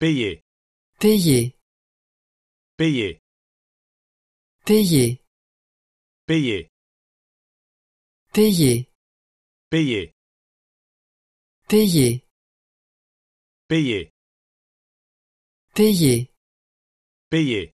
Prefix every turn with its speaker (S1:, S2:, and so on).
S1: Payer. Payer. Payer. Payer. Payer. Payer. Payer. Payer. Payer. Payer. Payer.